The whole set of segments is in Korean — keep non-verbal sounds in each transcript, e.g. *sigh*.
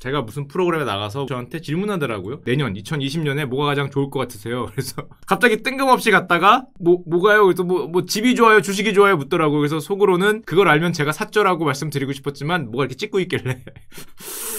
제가 무슨 프로그램에 나가서 저한테 질문하더라고요. 내년 2020년에 뭐가 가장 좋을 것 같으세요? *laughs* 그래서 갑자기 뜬금없이 갔다가 뭐 뭐가요? 그래서 뭐, 뭐 집이 좋아요, 주식이 좋아요 묻더라고요. 그래서 속으로는 그걸 알면 제가 샀죠라고 말씀드리고 싶었지만 뭐가 이렇게 찍고 있길래 *laughs*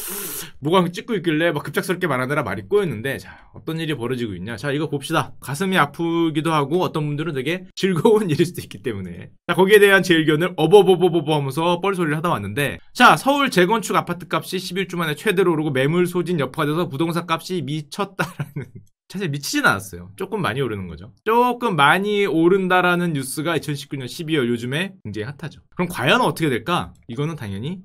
무광 찍고 있길래 막 급작스럽게 말하느라 말이 꼬였는데 자 어떤 일이 벌어지고 있냐 자 이거 봅시다 가슴이 아프기도 하고 어떤 분들은 되게 즐거운 *laughs* 일일 수도 있기 때문에 자 거기에 대한 제 의견을 어버버버버버 하면서 뻘소리를 하다 왔는데 자 서울 재건축 아파트 값이 11주 만에 최대로 오르고 매물 소진 여파가 돼서 부동산 값이 미쳤다라는 *laughs* 사실 미치진 않았어요. 조금 많이 오르는 거죠. 조금 많이 오른다라는 뉴스가 2019년 12월 요즘에 굉장히 핫하죠. 그럼 과연 어떻게 될까? 이거는 당연히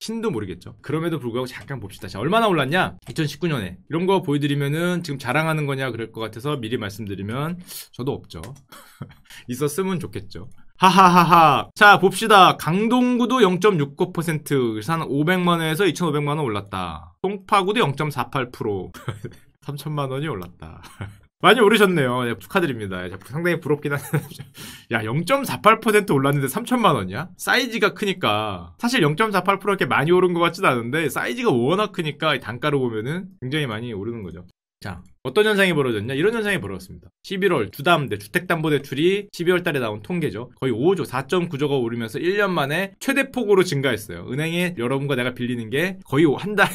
신도 모르겠죠. 그럼에도 불구하고 잠깐 봅시다. 자, 얼마나 올랐냐? 2019년에. 이런 거 보여드리면은 지금 자랑하는 거냐 그럴 것 같아서 미리 말씀드리면 저도 없죠. *laughs* 있었으면 좋겠죠. 하하하하. 자, 봅시다. 강동구도 0.69%, 그래한 500만원에서 2,500만원 올랐다. 송파구도 0.48%. 3천만원이 *laughs* 올랐다. 많이 오르셨네요. 네, 축하드립니다. 예, 상당히 부럽긴 한데. *laughs* 야, 0.48% 올랐는데 3천만 원이야? 사이즈가 크니까. 사실 0.48% 이렇게 많이 오른 것 같지도 않은데, 사이즈가 워낙 크니까 단가로 보면은 굉장히 많이 오르는 거죠. 자, 어떤 현상이 벌어졌냐? 이런 현상이 벌어졌습니다. 11월 주담대 주택담보대출이 12월 달에 나온 통계죠. 거의 5조 4.9조가 오르면서 1년 만에 최대폭으로 증가했어요. 은행에 여러분과 내가 빌리는 게 거의 한 달에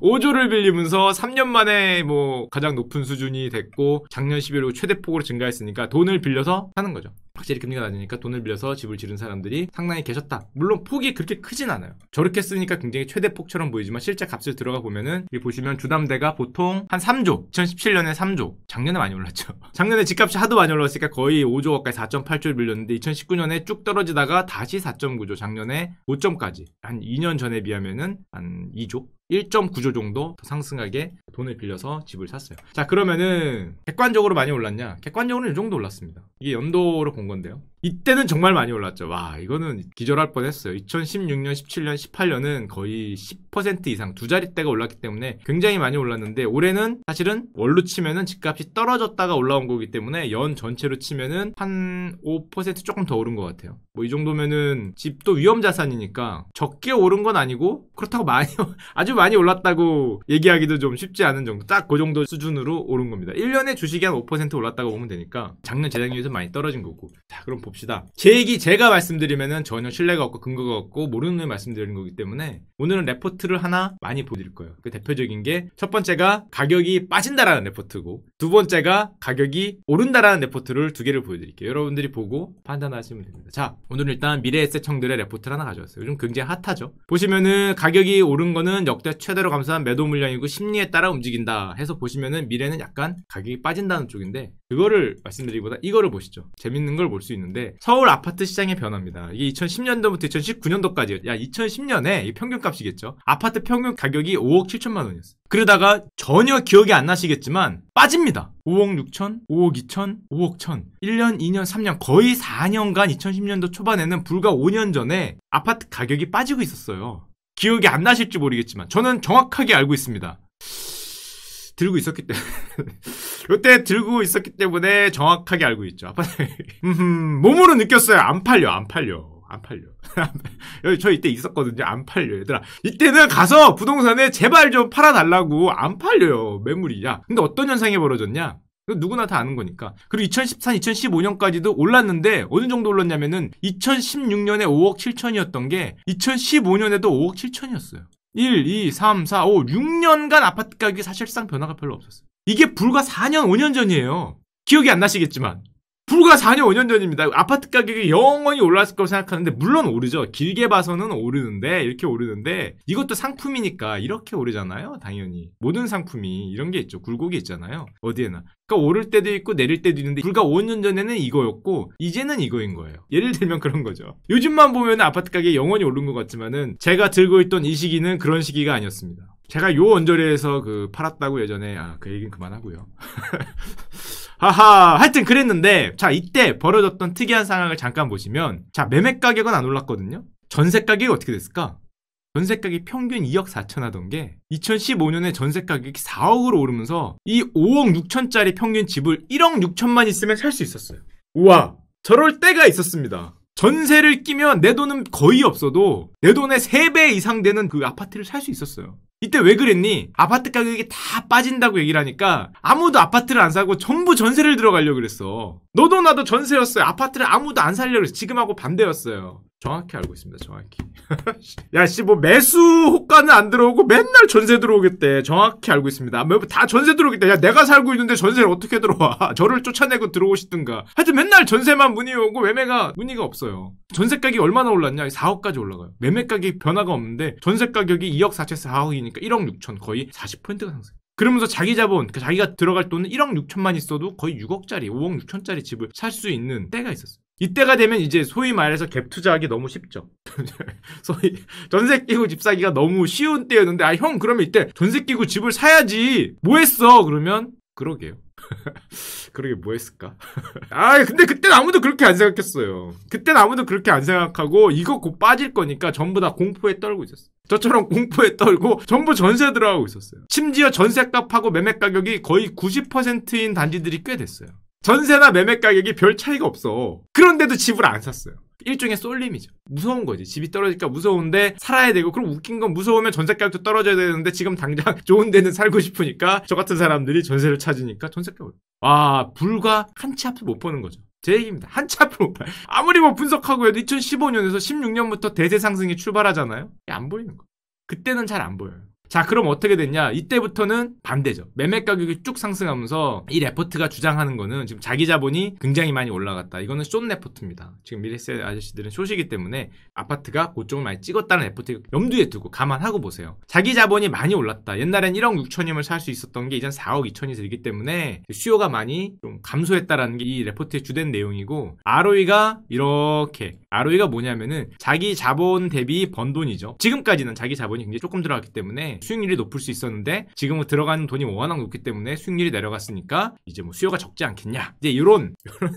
5조를 *laughs* 빌리면서 3년 만에 뭐 가장 높은 수준이 됐고 작년 11월 최대폭으로 증가했으니까 돈을 빌려서 하는 거죠. 확실히 금리가 낮으니까 돈을 빌려서 집을 지른 사람들이 상당히 계셨다. 물론 폭이 그렇게 크진 않아요. 저렇게 쓰니까 굉장히 최대 폭처럼 보이지만 실제 값을 들어가 보면은 여기 보시면 주담대가 보통 한 3조, 2017년에 3조, 작년에 많이 올랐죠. *laughs* 작년에 집값이 하도 많이 올랐으니까 거의 5조 가까이 4.8조를 빌렸는데 2019년에 쭉 떨어지다가 다시 4.9조, 작년에 5점까지 한 2년 전에 비하면은 한 2조 1.9조 정도 상승하게 돈을 빌려서 집을 샀어요 자 그러면은 객관적으로 많이 올랐냐 객관적으로는 이 정도 올랐습니다 이게 연도로 본 건데요 이때는 정말 많이 올랐죠. 와, 이거는 기절할 뻔했어요. 2016년, 17년, 18년은 거의 10% 이상 두 자릿대가 올랐기 때문에 굉장히 많이 올랐는데 올해는 사실은 월로 치면은 집값이 떨어졌다가 올라온 거기 때문에 연 전체로 치면은 한 5% 조금 더 오른 것 같아요. 뭐 이 정도면은 집도 위험 자산이니까 적게 오른 건 아니고 그렇다고 많이 *laughs* 아주 많이 올랐다고 얘기하기도 좀 쉽지 않은 정도 딱 그 정도 수준으로 오른 겁니다. 1년에 주식이 한 5% 올랐다고 보면 되니까 작년 재작년에서 많이 떨어진 거고. 자, 그럼 봅시다. 봅시다. 제 얘기 제가 말씀드리면은 전혀 신뢰가 없고 근거가 없고 모르는 놈 말씀드리는 거기 때문에 오늘은 레포트를 하나 많이 보여드릴 거예요. 그 대표적인 게 첫 번째가 가격이 빠진다라는 레포트고 두 번째가 가격이 오른다라는 레포트를 두 개를 보여드릴게요. 여러분들이 보고 판단하시면 됩니다. 자, 오늘 일단 미래에셋청들의 레포트를 하나 가져왔어요. 요즘 굉장히 핫하죠. 보시면은 가격이 오른 거는 역대 최대로 감소한 매도 물량이고 심리에 따라 움직인다 해서 보시면은 미래는 약간 가격이 빠진다는 쪽인데 그거를 말씀드리기보다 이거를 보시죠. 재밌는 걸 볼 수 있는데 서울 아파트 시장의 변화입니다. 이게 2010년도부터 2019년도까지 야 2010년에 평균값이겠죠. 아파트 평균 가격이 5억 7천만 원이었어요. 그러다가 전혀 기억이 안 나시겠지만 빠집니다. 5억 6천, 5억 2천, 5억 1천. 1년, 2년, 3년, 거의 4년간 2010년도 초반에는 불과 5년 전에 아파트 가격이 빠지고 있었어요. 기억이 안 나실지 모르겠지만 저는 정확하게 알고 있습니다. 들고 있었기 때문에 이때 *laughs* 들고 있었기 때문에 정확하게 알고 있죠. 아파트 *laughs* 몸으로 느꼈어요. 안 팔려, 안 팔려. 안 팔려. *laughs* 여기 저 이때 있었거든요. 안 팔려 얘들아. 이때는 가서 부동산에 제발 좀 팔아달라고 안 팔려요. 매물이야. 근데 어떤 현상이 벌어졌냐? 누구나 다 아는 거니까. 그리고 2014, 2015년까지도 올랐는데 어느 정도 올랐냐면은 2016년에 5억 7천이었던 게 2015년에도 5억 7천이었어요. 1, 2, 3, 4, 5, 6년간 아파트 가격이 사실상 변화가 별로 없었어요. 이게 불과 4년, 5년 전이에요. 기억이 안 나시겠지만. 불과 4년 5년 전입니다. 아파트 가격이 영원히 올랐을 거라고 생각하는데 물론 오르죠. 길게 봐서는 오르는데 이렇게 오르는데 이것도 상품이니까 이렇게 오르잖아요. 당연히 모든 상품이 이런 게 있죠. 굴곡이 있잖아요. 어디에나. 그러니까 오를 때도 있고 내릴 때도 있는데 불과 5년 전에는 이거였고 이제는 이거인 거예요. 예를 들면 그런 거죠. 요즘만 보면 아파트 가격이 영원히 오른 것 같지만은 제가 들고 있던 이 시기는 그런 시기가 아니었습니다. 제가 요 언저리에서 그 팔았다고 예전에 아 그 얘기는 그만하고요. *laughs* 하하 하여튼 그랬는데 자 이때 벌어졌던 특이한 상황을 잠깐 보시면 자 매매 가격은 안 올랐거든요 전세 가격이 어떻게 됐을까? 전세 가격이 평균 2억 4천 하던 게 2015년에 전세 가격이 4억으로 오르면서 이 5억 6천짜리 평균 집을 1억 6천만 있으면 살 수 있었어요. 우와 저럴 때가 있었습니다. 전세를 끼면 내 돈은 거의 없어도 내 돈의 3배 이상 되는 그 아파트를 살 수 있었어요. 이때 왜 그랬니? 아파트 가격이 다 빠진다고 얘기를 하니까 아무도 아파트를 안 사고 전부 전세를 들어가려고 그랬어. 너도 나도 전세였어요. 아파트를 아무도 안 살려고 지금하고 반대였어요. 정확히 알고 있습니다. 정확히. *laughs* 야, 씨, 뭐, 매수 효과는안 들어오고 맨날 전세 들어오겠대. 정확히 알고 있습니다. 뭐 다 전세 들어오겠대. 야, 내가 살고 있는데 전세를 어떻게 들어와. *laughs* 저를 쫓아내고 들어오시든가. 하여튼 맨날 전세만 문의 오고 매매가 문의가 없어요. 전세 가격이 얼마나 올랐냐? 4억까지 올라가요. 매매 가격이 변화가 없는데 전세 가격이 2억 4천 4억이니까 1억 6천. 거의 40%가 상승. 그러면서 자기 자본, 그 자기가 들어갈 돈은 1억 6천만 있어도 거의 6억짜리, 5억 6천짜리 집을 살 수 있는 때가 있었어요. 이때가 되면 이제 소위 말해서 갭 투자하기 너무 쉽죠. *laughs* 소위 전세 끼고 집 사기가 너무 쉬운 때였는데 아 형 그러면 이때 전세 끼고 집을 사야지 뭐 했어 그러면 그러게요. *laughs* 그러게 뭐 했을까? *laughs* 아 근데 그땐 아무도 그렇게 안 생각했어요. 그땐 아무도 그렇게 안 생각하고 이거 곧 빠질 거니까 전부 다 공포에 떨고 있었어요. 저처럼 공포에 떨고 전부 전세 들어가고 있었어요. 심지어 전세값하고 매매 가격이 거의 90%인 단지들이 꽤 됐어요. 전세나 매매 가격이 별 차이가 없어. 그런데도 집을 안 샀어요. 일종의 쏠림이죠. 무서운 거지. 집이 떨어질까 무서운데 살아야 되고 그럼 웃긴 건 무서우면 전세 가격도 떨어져야 되는데 지금 당장 *laughs* 좋은 데는 살고 싶으니까 저 같은 사람들이 전세를 찾으니까 전세 가격. 아 불과 한치 앞을 못 보는 거죠. 제 얘기입니다. 한치 앞을 못 봐요. 아무리 뭐 분석하고 해도 2015년에서 16년부터 대세 상승이 출발하잖아요. 안 보이는 거. 그때는 잘 안 보여요. 자, 그럼 어떻게 됐냐? 이때부터는 반대죠. 매매 가격이 쭉 상승하면서 이 레포트가 주장하는 거는 지금 자기 자본이 굉장히 많이 올라갔다. 이거는 숏 레포트입니다. 지금 미래세 아저씨들은 숏이기 때문에 아파트가 고점을 많이 찍었다는 레포트 염두에 두고 감안하고 보세요. 자기 자본이 많이 올랐다. 옛날엔 1억 6천이면 살 수 있었던 게 이젠 4억 2천이 되기 때문에 수요가 많이 좀 감소했다라는 게 이 레포트의 주된 내용이고 ROE가 이렇게 ROE가 뭐냐면은 자기 자본 대비 번 돈이죠. 지금까지는 자기 자본이 굉장히 조금 들어갔기 때문에 수익률이 높을 수 있었는데 지금은 들어가는 돈이 워낙 높기 때문에 수익률이 내려갔으니까 이제 뭐 수요가 적지 않겠냐 이제 이런 이런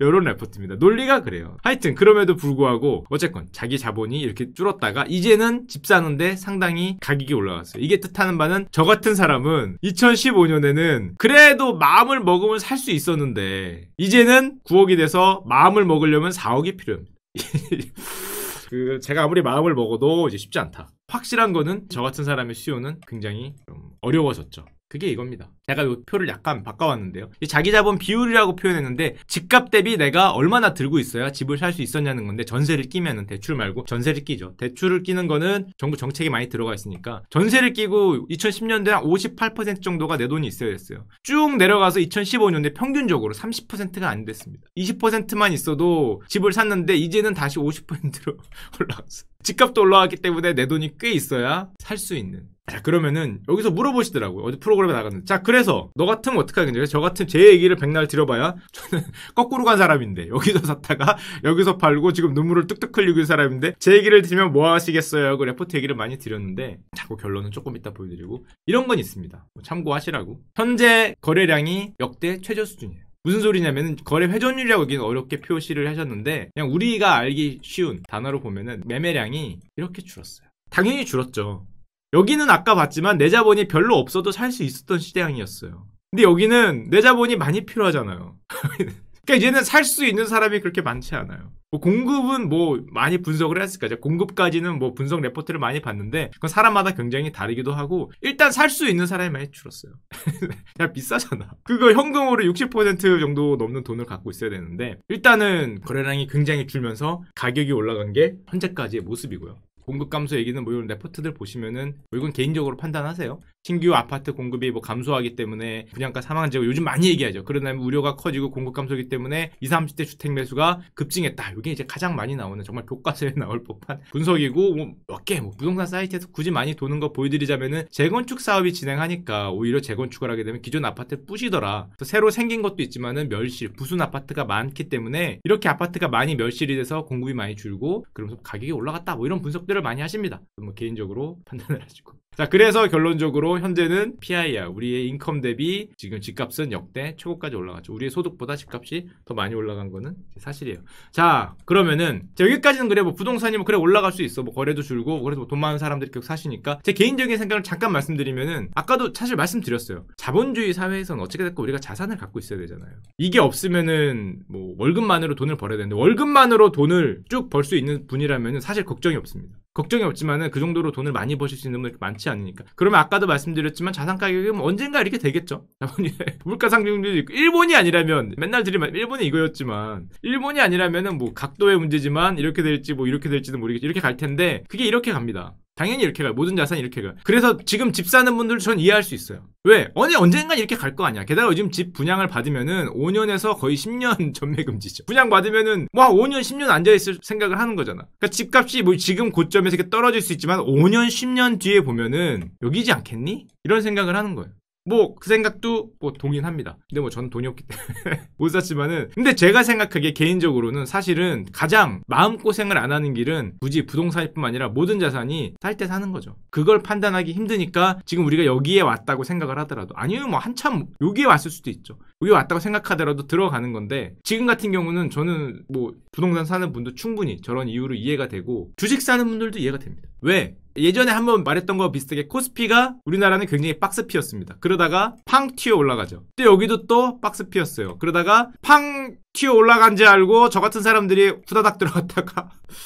이런 레포트입니다. 논리가 그래요. 하여튼 그럼에도 불구하고 어쨌건 자기 자본이 이렇게 줄었다가 이제는 집 사는데 상당히 가격이 올라갔어요. 이게 뜻하는 바는 저 같은 사람은 2015년에는 그래도 마음을 먹으면 살 수 있었는데 이제는 9억이 돼서 마음을 먹으려면 4억이 필요합니다. *laughs* 그 제가 아무리 마음을 먹어도 이제 쉽지 않다. 확실한 거는 저 같은 사람의 수요는 굉장히 어려워졌죠. 그게 이겁니다. 제가 이 표를 약간 바꿔왔는데요. 자기 자본 비율이라고 표현했는데 집값 대비 내가 얼마나 들고 있어야 집을 살 수 있었냐는 건데 전세를 끼면 대출 말고 전세를 끼죠. 대출을 끼는 거는 정부 정책이 많이 들어가 있으니까 전세를 끼고 2010년대 한58% 정도가 내 돈이 있어야 됐어요쭉 내려가서 2015년대 평균적으로 30%가 안 됐습니다. 20%만 있어도 집을 샀는데 이제는 다시 50%로 *laughs* 올라왔어요 집값도 올라왔기 때문에 내 돈이 꽤 있어야 살 수 있는 그러면은 여기서 물어보시더라고요. 어디 프로그램에 나갔는데. 자, 그래서 너 같으면 어떡하겠냐. 저 같은 제 얘기를 백날 들어봐야 저는 *laughs* 거꾸로 간 사람인데 여기서 샀다가 여기서 팔고 지금 눈물을 뚝뚝 흘리고 있는 사람인데 제 얘기를 들으면 뭐 하시겠어요? 그고 레포트 얘기를 많이 드렸는데 자꾸 결론은 조금 이따 보여드리고 이런 건 있습니다. 뭐 참고하시라고. 현재 거래량이 역대 최저 수준이에요. 무슨 소리냐면은 거래 회전율이라고 여기는 어렵게 표시를 하셨는데 그냥 우리가 알기 쉬운 단어로 보면은 매매량이 이렇게 줄었어요. 당연히 줄었죠. 여기는 아까 봤지만 내 자본이 별로 없어도 살 수 있었던 시대양이었어요 근데 여기는 내 자본이 많이 필요하잖아요. *laughs* 그러니까 이제는 살 수 있는 사람이 그렇게 많지 않아요. 뭐 공급은 뭐 많이 분석을 했을까? 공급까지는 뭐 분석 레포트를 많이 봤는데 그건 사람마다 굉장히 다르기도 하고 일단 살 수 있는 사람이 많이 줄었어요. *laughs* 그냥 비싸잖아. 그거 현금으로 60% 정도 넘는 돈을 갖고 있어야 되는데 일단은 거래량이 굉장히 줄면서 가격이 올라간 게 현재까지의 모습이고요. 공급 감소 얘기는 뭐 이런 레포트들 보시면은 이건 개인적으로 판단하세요. 신규 아파트 공급이 뭐 감소하기 때문에 분양가 상황제고 요즘 많이 얘기하죠. 그러다 보면 우려가 커지고 공급 감소기 때문에 20, 30대 주택 매수가 급증했다. 이게 이제 가장 많이 나오는 정말 교과서에 *laughs* 나올 법한 분석이고 뭐 몇개 뭐 부동산 사이트에서 굳이 많이 도는 거 보여드리자면은 재건축 사업이 진행하니까 오히려 재건축을 하게 되면 기존 아파트 부시더라. 새로 생긴 것도 있지만은 멸실 부순 아파트가 많기 때문에 이렇게 아파트가 많이 멸실이 돼서 공급이 많이 줄고 그러면서 가격이 올라갔다 뭐 이런 분석들을 많이 하십니다. 뭐 개인적으로 *laughs* 판단을 하시고. 자, 그래서 결론적으로 현재는 PIR, 우리의 인컴 대비 지금 집값은 역대 최고까지 올라갔죠. 우리의 소득보다 집값이 더 많이 올라간 거는 사실이에요. 자, 그러면은 자, 여기까지는 그래 뭐 부동산이 뭐 그래 올라갈 수 있어. 뭐 거래도 줄고 뭐 그래서 뭐돈 많은 사람들이 계속 사시니까 제 개인적인 생각을 잠깐 말씀드리면은 아까도 사실 말씀드렸어요. 자본주의 사회에서는 어떻게 됐고 우리가 자산을 갖고 있어야 되잖아요. 이게 없으면은 뭐 월급만으로 돈을 벌어야 되는데 월급만으로 돈을 쭉 벌 수 있는 분이라면 은 사실 걱정이 없습니다. 걱정이 없지만은 그 정도로 돈을 많이 버실 수 있는 분이 많지 않으니까. 그러면 아까도 말씀드렸지만 자산 가격은 언젠가 이렇게 되겠죠. *laughs* 자본이 물가 상승률이 있고 일본이 아니라면 맨날 들이면 일본이 이거였지만 일본이 아니라면은 뭐 각도의 문제지만 이렇게 될지 뭐 이렇게 될지도 모르겠지 이렇게 갈 텐데 그게 이렇게 갑니다. 당연히 이렇게 가요. 모든 자산이 이렇게 가요. 그래서 지금 집 사는 분들 전 이해할 수 있어요. 왜? 언제 언젠가 이렇게 갈 거 아니야. 게다가 요즘 집 분양을 받으면은 5년에서 거의 10년 *laughs* 전매 금지죠. 분양 받으면은 와 뭐 5년 10년 앉아 있을 생각을 하는 거잖아. 그니까 집값이 뭐 지금 고점에서 이렇게 떨어질 수 있지만 5년 10년 뒤에 보면은 여기지 않겠니? 이런 생각을 하는 거예요. 뭐그 생각도 뭐 동의합니다. 근데 뭐 저는 돈이 없기 때문에 *laughs* 못 샀지만은 근데 제가 생각하기에 개인적으로는 사실은 가장 마음고생을 안 하는 길은 굳이 부동산뿐만 아니라 모든 자산이 살 때 사는 거죠. 그걸 판단하기 힘드니까 지금 우리가 여기에 왔다고 생각을 하더라도 아니면 뭐 한참 여기에 왔을 수도 있죠. 여기 왔다고 생각하더라도 들어가는 건데 지금 같은 경우는 저는 뭐 부동산 사는 분도 충분히 저런 이유로 이해가 되고 주식 사는 분들도 이해가 됩니다. 왜? 예전에 한번 말했던 거 비슷하게 코스피가 우리나라는 굉장히 박스피였습니다. 그러다가 팡 튀어 올라가죠. 또 여기도 또 박스피였어요. 그러다가 팡 튀어 올라간 지 알고 저 같은 사람들이 후다닥 들어갔다가 *laughs*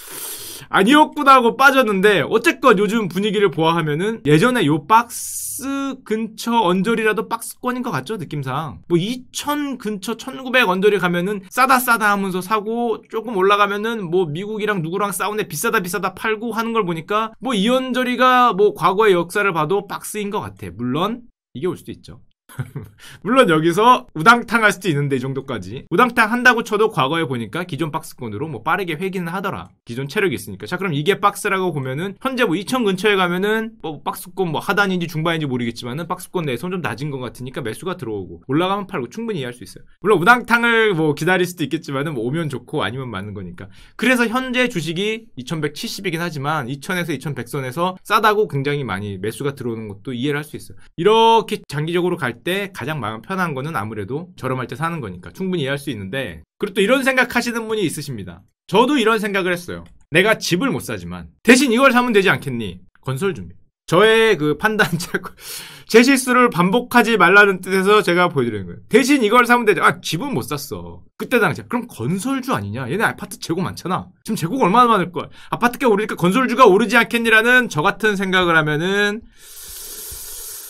아니었구나 하고 빠졌는데 어쨌건 요즘 분위기를 보아하면은 예전에 요 박스 근처 언저리라도 박스권인 것 같죠 느낌상 뭐 2000 근처 1900 언저리 가면은 싸다 싸다 하면서 사고 조금 올라가면은 뭐 미국이랑 누구랑 싸우네 비싸다 비싸다 팔고 하는 걸 보니까 뭐 이 언저리가 뭐 과거의 역사를 봐도 박스인 것 같아 물론 이게 올 수도 있죠 *laughs* 물론 여기서 우당탕 할 수도 있는데 이 정도까지 우당탕 한다고 쳐도 과거에 보니까 기존 박스권으로 뭐 빠르게 회기는 하더라 기존 체력이 있으니까 자 그럼 이게 박스라고 보면은 현재 뭐2천 근처에 가면은 뭐 박스권 뭐 하단인지 중반인지 모르겠지만은 박스권 내에서는 좀 낮은 것 같으니까 매수가 들어오고 올라가면 팔고 충분히 이해할 수 있어요 물론 우당탕을 뭐 기다릴 수도 있겠지만은 뭐 오면 좋고 아니면 맞는 거니까 그래서 현재 주식이 2170이긴 하지만 2000에서 2100선에서 싸다고 굉장히 많이 매수가 들어오는 것도 이해를 할 수 있어요 이렇게 장기적으로 갈때 때 가장 마음 편한 거는 아무래도 저렴할 때 사는 거니까 충분히 이해할 수 있는데 그리고 또 이런 생각하시는 분이 있으십니다. 저도 이런 생각을 했어요. 내가 집을 못 사지만 대신 이걸 사면 되지 않겠니? 건설 준비. 저의 그 판단 자제 *laughs* 실수를 반복하지 말라는 뜻에서 제가 보여드리는 거예요. 대신 이걸 사면 되죠. 아 집은 못 샀어. 그때 당시에 그럼 건설주 아니냐? 얘네 아파트 재고 많잖아. 지금 재고가 얼마나 많을 거야 아파트가 오르니까 건설주가 오르지 않겠니라는 저 같은 생각을 하면은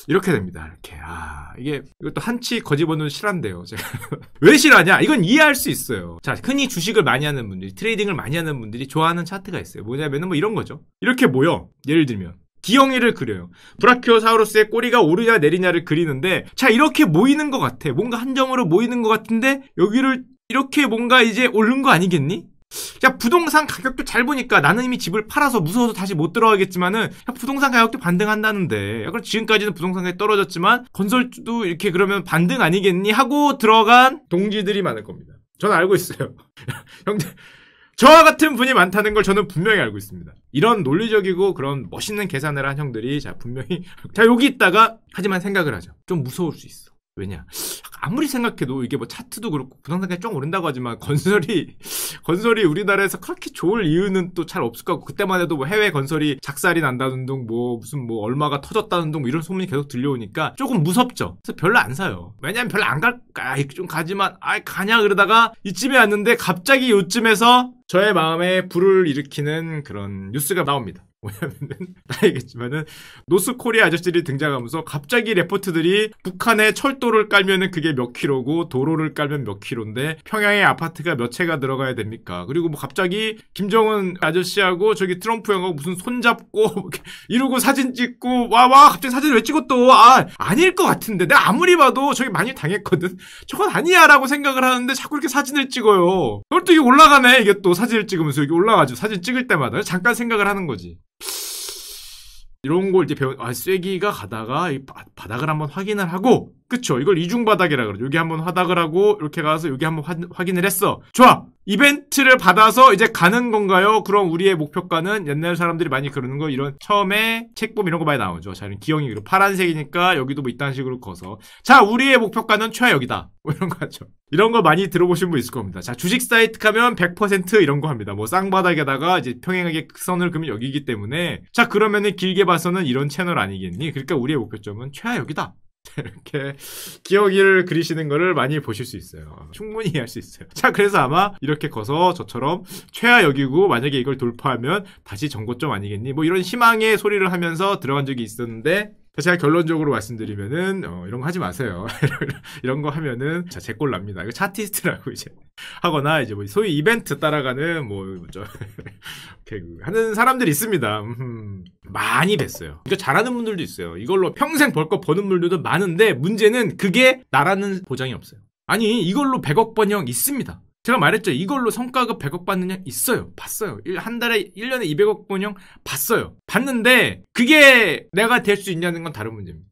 이렇게 됩니다. 이렇게. 아, 이게 이것도 한치 거집어는 실한데요. 제가 *laughs* 왜 실하냐? 이건 이해할 수 있어요. 자, 흔히 주식을 많이 하는 분들이 트레이딩을 많이 하는 분들이 좋아하는 차트가 있어요. 뭐냐면은 뭐 이런 거죠. 이렇게 모여. 예를 들면 기영이를 그려요. 브라키오사우루스의 꼬리가 오르냐 내리냐를 그리는데 자 이렇게 모이는 것 같아. 뭔가 한정으로 모이는 것 같은데 여기를 이렇게 뭔가 이제 오른 거 아니겠니? 자, 부동산 가격도 잘 보니까 나는 이미 집을 팔아서 무서워서 다시 못 들어가겠지만은 부동산 가격도 반등한다는데. 그럼 지금까지는 부동산 가격이 떨어졌지만 건설도 이렇게 그러면 반등 아니겠니 하고 들어간 동지들이 많을 겁니다. 저는 알고 있어요. *laughs* 형들 저와 같은 분이 많다는 걸 저는 분명히 알고 있습니다. 이런 논리적이고 그런 멋있는 계산을 한 형들이 자 분명히 *laughs* 자 여기 있다가 하지만 생각을 하죠. 좀 무서울 수 있어. 왜냐? 아무리 생각해도 이게 뭐 차트도 그렇고 부동산 가치 좀 오른다고 하지만 건설이 *laughs* 건설이 우리나라에서 그렇게 좋을 이유는 또 잘 없을 것 같고 그때만 해도 뭐 해외 건설이 작살이 난다는 둥뭐 무슨 뭐 얼마가 터졌다는 둥뭐 이런 소문이 계속 들려오니까 조금 무섭죠. 그래서 별로 안 사요. 왜냐면 별로 안 갈까 좀 가지만 아 가냐 그러다가 이쯤에 왔는데 갑자기 요쯤에서 저의 마음에 불을 일으키는 그런 뉴스가 나옵니다. 뭐냐면은 나이겠지만은 *laughs* 노스코리아 아저씨들이 등장하면서 갑자기 레포트들이 북한에 철도를 깔면은 그게 몇 킬로고 도로를 깔면 몇 킬로인데 평양에 아파트가 몇 채가 들어가야 됩니까? 그리고 뭐 갑자기 김정은 아저씨하고 저기 트럼프 형하고 무슨 손잡고 *laughs* 뭐 이러고 사진 찍고 와 와 갑자기 사진 왜 찍었어? 아 아닐 것 같은데 내가 아무리 봐도 저기 많이 당했거든. 저건 아니야라고 생각을 하는데 자꾸 이렇게 사진을 찍어요. 그걸 또 이게 올라가네 이게 또 사진을 찍으면서 여기 올라가죠. 사진 찍을 때마다 잠깐 생각을 하는 거지. 이런 걸 이제 배운 아 쐐기가 가다가 바닥을 한번 확인을 하고 그쵸 이걸 이중바닥이라 그러죠 여기 한번 화닥을 하고 이렇게 가서 여기 한번 화, 확인을 했어 좋아 이벤트를 받아서 이제 가는 건가요? 그럼 우리의 목표가는 옛날 사람들이 많이 그러는 거 이런 처음에 책봄 이런 거 많이 나오죠 자 이런 기형이 파란색이니까 여기도 뭐 이딴 식으로 커서 자 우리의 목표가는 최하역이다 뭐 이런 거 하죠 이런 거 많이 들어보신 분 있을 겁니다 자 주식 사이트 가면 100% 이런 거 합니다 뭐 쌍바닥에다가 이제 평행하게 선을 그으면 여기기 때문에 자 그러면은 길게 봐서는 이런 채널 아니겠니? 그러니까 우리의 목표점은 최하역이다 *laughs* 이렇게 기억을 그리시는 것을 많이 보실 수 있어요. 충분히 이해할 수 있어요. 자, 그래서 아마 이렇게 커서 저처럼 최하 여기고 만약에 이걸 돌파하면 다시 정고점 아니겠니? 뭐 이런 희망의 소리를 하면서 들어간 적이 있었는데 제가 결론적으로 말씀드리면은 어, 이런 거 하지 마세요. *laughs* 이런 거 하면은 자, 제꼴 납니다. 이거 차티스트라고 이제 하거나 이제 뭐 소위 이벤트 따라가는 뭐뭐 그 하는 사람들이 있습니다. 음, 많이 뵀어요. 이거 잘하는 분들도 있어요. 이걸로 평생 벌 거 버는 분들도 많은데 문제는 그게 나라는 보장이 없어요. 아니 이걸로 100억 번영 있습니다. 제가 말했죠. 이걸로 성과급 100억 받느냐? 있어요. 봤어요. 한 달에 1년에 200억 분형 봤어요. 봤는데 그게 내가 될 수 있냐는 건 다른 문제입니다.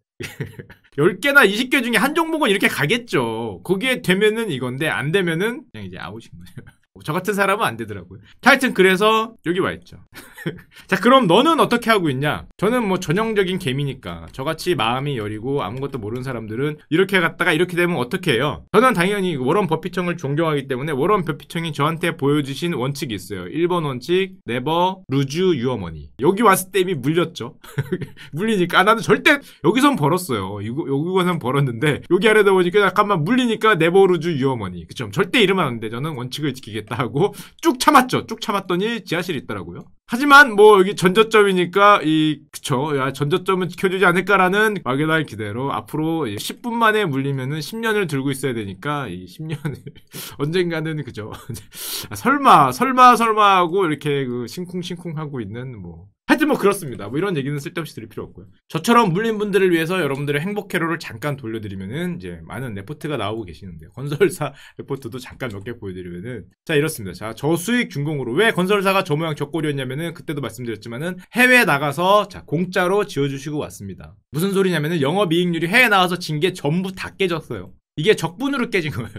10개나 *laughs* 20개 중에 한 종목은 이렇게 가겠죠. 거기에 되면은 이건데 안 되면은 그냥 이제 아웃인 거예요. 뭐, 저 같은 사람은 안 되더라고요. 하여튼 그래서 여기 와 있죠. *laughs* 자, 그럼 너는 어떻게 하고 있냐? 저는 뭐 전형적인 개미니까 저같이 마음이 여리고 아무것도 모르는 사람들은 이렇게 갔다가 이렇게 되면 어떻게 해요? 저는 당연히 워런 버핏청을 존경하기 때문에 워런 버핏청이 저한테 보여주신 원칙이 있어요. 1번 원칙, 네버 루즈 유어머니. 여기 왔을 때 이미 물렸죠. *laughs* 물리니까 아, 나는 절대 여기선 벌었어요. 이거 여기선 벌었는데 여기 아래다 보니까 잠깐만 물리니까 네버 루즈 유어머니. 그쵸? 절대 이러면 안 돼. 저는 원칙을 지키겠다. 모겠다 하고 쭉 참았죠. 쭉 참았더니 지하실이 있더라고요. 하지만 뭐 여기 전저점이니까 이 그쵸 야 전저점은 지켜주지 않을까라는 막연한 기대로 앞으로 10분 만에 물리면은 10년을 들고 있어야 되니까 이 10년을 *laughs* 언젠가는 그죠 *laughs* 아, 설마 설마 설마 하고 이렇게 그싱쿵심쿵 하고 있는 뭐 하여튼 뭐 그렇습니다. 뭐 이런 얘기는 쓸데없이 드릴 필요 없고요. 저처럼 물린 분들을 위해서 여러분들의 행복 회로를 잠깐 돌려드리면은 이제 많은 레포트가 나오고 계시는데 건설사 *laughs* 레포트도 잠깐 몇 개 보여드리면은 자 이렇습니다. 자 저수익 준공으로 왜 건설사가 저 모양 저골이었냐면은 그때도 말씀드렸지만은 해외 나가서 자 공짜로 지어주시고 왔습니다. 무슨 소리냐면은 영업이익률이 해외 나와서 진 게 전부 다 깨졌어요. 이게 적분으로 깨진 *laughs* 거예요.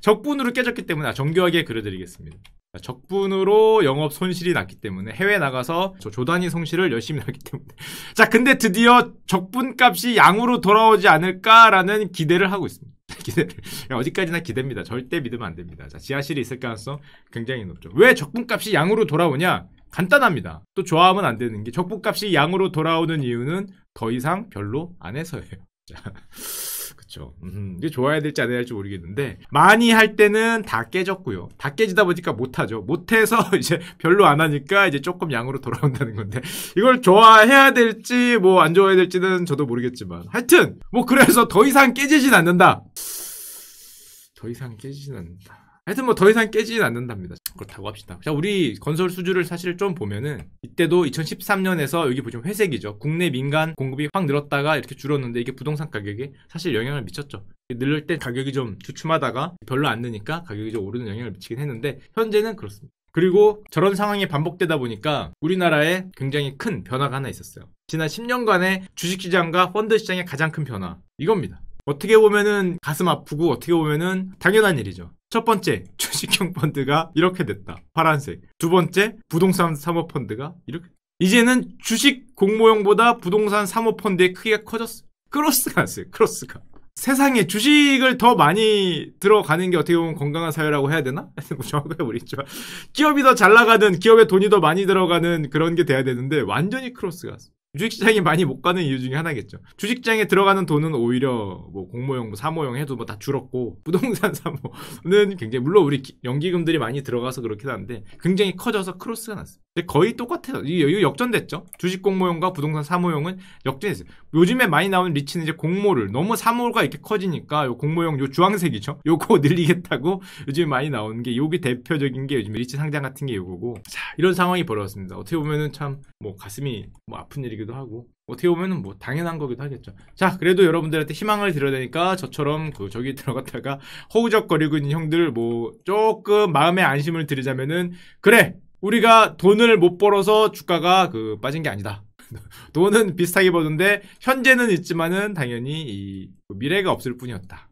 적분으로 깨졌기 때문에 아, 정교하게 그려드리겠습니다. 적분으로 영업 손실이 났기 때문에 해외 나가서 저 조단위 손실을 열심히 하기 때문에 *laughs* 자 근데 드디어 적분 값이 양으로 돌아오지 않을까라는 기대를 하고 있습니다 *laughs* 기대를 어디까지나 기대입니다 절대 믿으면 안 됩니다 자 지하실이 있을 가능성 굉장히 높죠 왜 적분 값이 양으로 돌아오냐 간단합니다 또 좋아하면 안 되는 게 적분 값이 양으로 돌아오는 이유는 더 이상 별로 안 해서예요 *laughs* 자 있죠. 음, 이 좋아야 될지 안 해야 될지 모르겠는데 많이 할 때는 다 깨졌고요. 다 깨지다 보니까 못하죠. 못해서 *laughs* 이제 별로 안 하니까 이제 조금 양으로 돌아온다는 건데 이걸 좋아해야 될지 뭐 안 좋아해야 될지는 저도 모르겠지만 하여튼 뭐 그래서 더 이상 깨지진 않는다. 더 이상 깨지진 않는다. 하여튼 뭐 더 이상 깨지진 않는답니다. 그렇다고 합시다. 자, 우리 건설 수주를 사실 좀 보면은 이때도 2013년에서 여기 보시면 회색이죠. 국내 민간 공급이 확 늘었다가 이렇게 줄었는데 이게 부동산 가격에 사실 영향을 미쳤죠. 늘릴 때 가격이 좀 주춤하다가 별로 안 느니까 가격이 좀 오르는 영향을 미치긴 했는데 현재는 그렇습니다. 그리고 저런 상황이 반복되다 보니까 우리나라에 굉장히 큰 변화가 하나 있었어요. 지난 10년간의 주식시장과 펀드시장의 가장 큰 변화. 이겁니다. 어떻게 보면은 가슴 아프고 어떻게 보면은 당연한 일이죠. 첫 번째, 주식형 *laughs* 펀드가 이렇게 됐다. 파란색. 두 번째, 부동산 사모 펀드가 이렇게. 이제는 주식 공모형보다 부동산 사모 펀드의 크기가 커졌어. 크로스가 났어요. 크로스가. 세상에 주식을 더 많이 들어가는 게 어떻게 보면 건강한 사회라고 해야 되나? *laughs* 뭐 정확하게 모르겠지만 기업이 더 잘 나가는 기업에 돈이 더 많이 들어가는 그런 게 돼야 되는데 완전히 크로스가 왔어. 주식시장이 많이 못 가는 이유 중에 하나겠죠. 주식장에 들어가는 돈은 오히려 뭐공모용 뭐 사모형 해도 뭐 다 줄었고 부동산 *laughs* 사모는 굉장히 물론 우리 연기금들이 많이 들어가서 그렇긴 한데 굉장히 커져서 크로스가 났어요. 근데 거의 똑같아요. 이 역전됐죠. 주식 공모용과 부동산 사모용은 역전했어요. 요즘에 많이 나오는 리치는 이제 공모를 너무 사모가 이렇게 커지니까 요 공모용 요 주황색이죠. *laughs* 요거 늘리겠다고 요즘에 많이 나오는 게 요게 대표적인 게 요즘 리치 상장 같은 게 요거고 자 이런 상황이 벌어졌습니다. 어떻게 보면은 참 뭐 가슴이 뭐 아픈 일이기도 하고 어떻게 보면뭐 당연한 거기도 하겠죠. 자, 그래도 여러분들한테 희망을 드려야 되니까 저처럼 그 저기 *laughs* 들어갔다가 허우적거리고 있는 형들 뭐 조금 마음의 안심을 드리자면은 그래 우리가 돈을 못 벌어서 주가가 그 빠진 게 아니다. *laughs* 돈은 비슷하게 버는데 현재는 있지만은 당연히 이 미래가 없을 뿐이었다.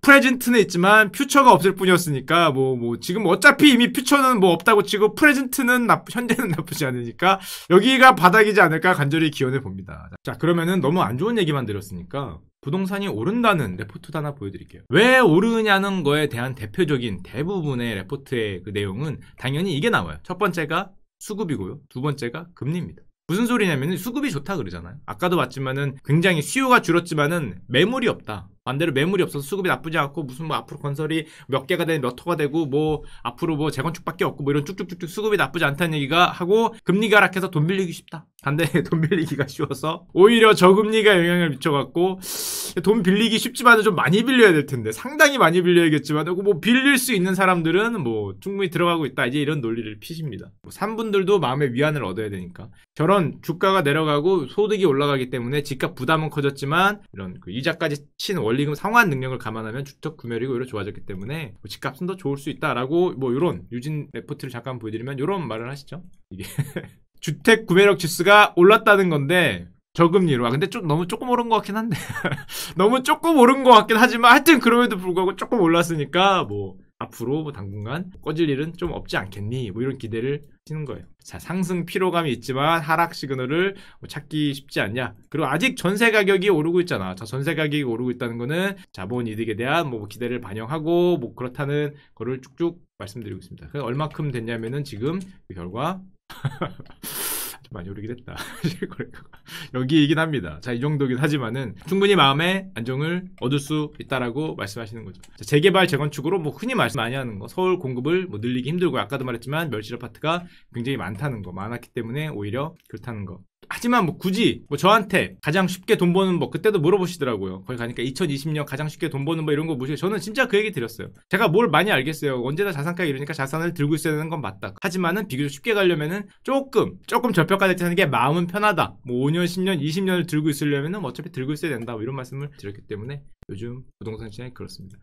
프레젠트는 있지만 퓨처가 없을 뿐이었으니까 뭐뭐 뭐 지금 어차피 이미 퓨처는 뭐 없다고 치고 프레젠트는 나쁘 현재는 *laughs* 나쁘지 않으니까 여기가 바닥이지 않을까 간절히 기원해 봅니다. 자 그러면은 너무 안 좋은 얘기만 드렸으니까 부동산이 오른다는 레포트도 하나 보여드릴게요. 왜 오르냐는 거에 대한 대표적인 대부분의 레포트의 그 내용은 당연히 이게 나와요. 첫 번째가 수급이고요. 두 번째가 금리입니다. 무슨 소리냐면 수급이 좋다 그러잖아요. 아까도 봤지만은 굉장히 수요가 줄었지만은 매물이 없다. 반대로 매물이 없어서 수급이 나쁘지 않고 무슨 뭐 앞으로 건설이 몇 개가 되는몇 호가 되고 뭐 앞으로 뭐 재건축밖에 없고 뭐 이런 쭉쭉쭉쭉 수급이 나쁘지 않다는 얘기가 하고 금리가 하락해서 돈 빌리기 쉽다. 반대에 돈 빌리기가 쉬워서 오히려 저금리가 영향을 미쳐갖고 돈 빌리기 쉽지만은 좀 많이 빌려야 될 텐데 상당히 많이 빌려야겠지만 뭐 빌릴 수 있는 사람들은 뭐 충분히 들어가고 있다 이제 이런 논리를 피십니다 뭐 산분들도 마음의 위안을 얻어야 되니까 결혼 주가가 내려가고 소득이 올라가기 때문에 집값 부담은 커졌지만 이런 그 이자까지 친 원리금 상환 능력을 감안하면 주택 구매력이 오히려 좋아졌기 때문에 뭐 집값은 더 좋을 수 있다라고 뭐 이런 유진 레포트를 잠깐 보여드리면 이런 말을 하시죠 이게 *laughs* 주택 구매력 지수가 올랐다는 건데 저금리로. 아, 근데 좀 너무 조금 오른 것 같긴 한데. *laughs* 너무 조금 오른 것 같긴 하지만 하여튼 그럼에도 불구하고 조금 올랐으니까 뭐 앞으로 뭐 당분간 꺼질 일은 좀 없지 않겠니? 뭐 이런 기대를 치는 거예요. 자, 상승 피로감이 있지만 하락 시그널을 뭐 찾기 쉽지 않냐. 그리고 아직 전세 가격이 오르고 있잖아. 자, 전세 가격이 오르고 있다는 거는 자본 이득에 대한 뭐 기대를 반영하고 뭐 그렇다는 거를 쭉쭉 말씀드리고 있습니다. 얼마큼 됐냐면은 지금 그 결과 *laughs* 좀 많이 오르긴 했다. *laughs* 여기이긴 합니다. 자, 이 정도긴 하지만은 충분히 마음의 안정을 얻을 수 있다라고 말씀하시는 거죠. 자, 재개발, 재건축으로 뭐 흔히 말씀 많이 하는 거, 서울 공급을 뭐 늘리기 힘들고 아까도 말했지만 멸실 아파트가 굉장히 많다는 거, 많았기 때문에 오히려 그렇다는 거. 하지만 뭐 굳이 뭐 저한테 가장 쉽게 돈 버는 법 뭐 그때도 물어보시더라고요. 거기 가니까 2020년 가장 쉽게 돈 버는 법 뭐 이런 거보시고 저는 진짜 그 얘기 드렸어요. 제가 뭘 많이 알겠어요. 언제나 자산가 에 이러니까 자산을 들고 있어야 되는 건 맞다. 하지만은 비교적 쉽게 가려면은 조금 조금 절가까지 하는 게 마음은 편하다. 뭐 5년, 10년, 20년을 들고 있으려면은 어차피 들고 있어야 된다. 뭐 이런 말씀을 드렸기 때문에 요즘 부동산 시장이 그렇습니다.